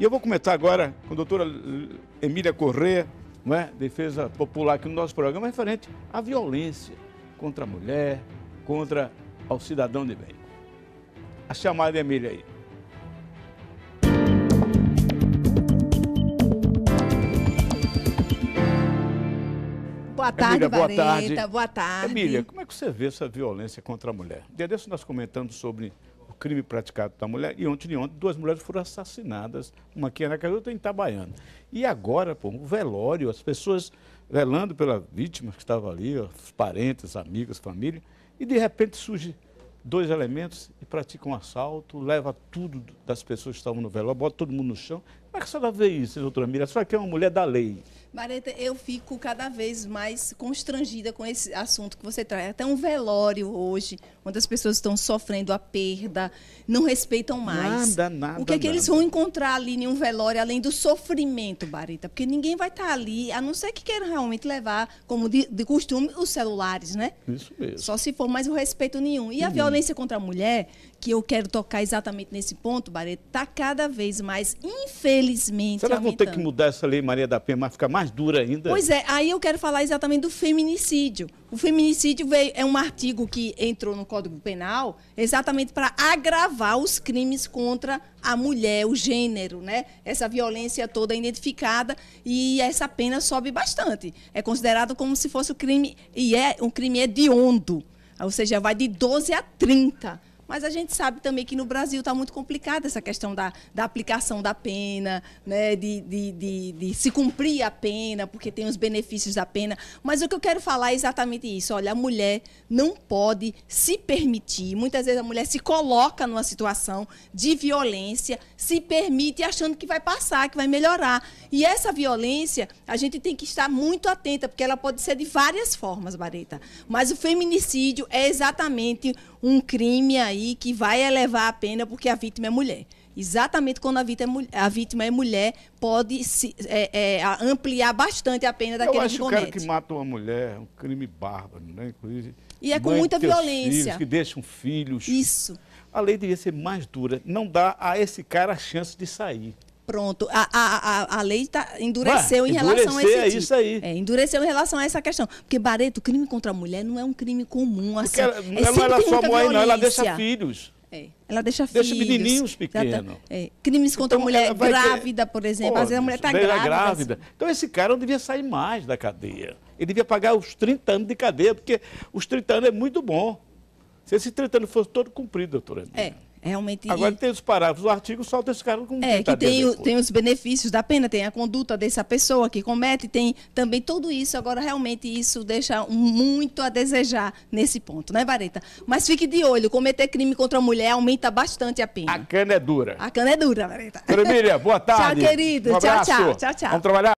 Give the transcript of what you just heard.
E eu vou comentar agora com a doutora Emília Corrêa, não é? defesa popular aqui no nosso programa, referente à violência contra a mulher, contra ao cidadão de bem. A chamada é Emília aí. Boa tarde, Emília, boa Tarde. Boa tarde. Emília, como é que você vê essa violência contra a mulher? Dia desse nós comentamos sobre o crime praticado da mulher. E ontem de ontem, duas mulheres foram assassinadas, uma aqui casa e outra em Itabaiana. E agora, pô, o velório, as pessoas velando pela vítima que estava ali, os parentes, amigas família, e de repente surge dois elementos e praticam um assalto, leva tudo das pessoas que estavam no velório, bota todo mundo no chão como é que a senhora vê isso, doutora Mira? A senhora que é uma mulher da lei. Mareta, eu fico cada vez mais constrangida com esse assunto que você traz. É até um velório hoje, onde as pessoas estão sofrendo a perda, não respeitam mais. Nada, nada. O que é que nada. eles vão encontrar ali em um velório, além do sofrimento, Mareta? Porque ninguém vai estar ali, a não ser que queiram realmente levar, como de, de costume, os celulares, né? Isso mesmo. Só se for mais o respeito nenhum. E a uhum. violência contra a mulher, que eu quero tocar exatamente nesse ponto, Mareta, está cada vez mais, infelizmente, Infelizmente. Será que vão ter que mudar essa lei, Maria da Penha, mas ficar mais dura ainda? Pois é, aí eu quero falar exatamente do feminicídio. O feminicídio veio, é um artigo que entrou no Código Penal exatamente para agravar os crimes contra a mulher, o gênero, né? Essa violência toda identificada e essa pena sobe bastante. É considerado como se fosse um crime, e é um crime hediondo. Ou seja, vai de 12 a 30 mas a gente sabe também que no Brasil está muito complicada essa questão da, da aplicação da pena, né? De, de, de, de, se cumprir a pena, porque tem os benefícios da pena. Mas o que eu quero falar é exatamente isso. Olha, a mulher não pode se permitir. Muitas vezes a mulher se coloca numa situação de violência, se permite achando que vai passar, que vai melhorar. E essa violência, a gente tem que estar muito atenta, porque ela pode ser de várias formas, Bareta. Mas o feminicídio é exatamente um crime aí aí que vai elevar a pena porque a vítima é mulher. Exatamente quando a vítima é, a vítima é mulher, pode se, é, é, ampliar bastante a pena daquele Eu acho que o cara que mata uma mulher é um crime bárbaro, né? Inclusive, e é com muita violência. Filhos, que deixam filhos. Isso. A lei devia ser mais dura, não dá a esse cara a chance de sair pronto. A, a, a, a lei tá, endureceu Ué, em relação a esse. É tipo. isso aí. É, endureceu em relação a essa questão. Porque, Bareto, crime contra a mulher não é um crime comum. Assim, ela, é, é ela, ela só morre, não, ela deixa filhos. É. Ela deixa, deixa filhos. Deixa menininhos pequenos. É. Crimes contra então, a mulher grávida, ter... por exemplo. Pô, Às vezes a mulher está grávida. grávida. Assim. Então esse cara não devia sair mais da cadeia. Ele devia pagar os 30 anos de cadeia, porque os 30 anos é muito bom. Se esse 30 anos fosse todo cumprido, doutora É. Realmente. Agora tem os parágrafos o artigo, solta esse cara com É, que tem, o, tem os benefícios da pena, tem a conduta dessa pessoa que comete, tem também tudo isso. Agora, realmente, isso deixa muito a desejar nesse ponto, né, Vareta? Mas fique de olho, cometer crime contra a mulher aumenta bastante a pena. A cana é dura. A cana é dura, Vareta. Premília, boa tarde. Tchau, querido. Um tchau, tchau, tchau, tchau. Vamos trabalhar?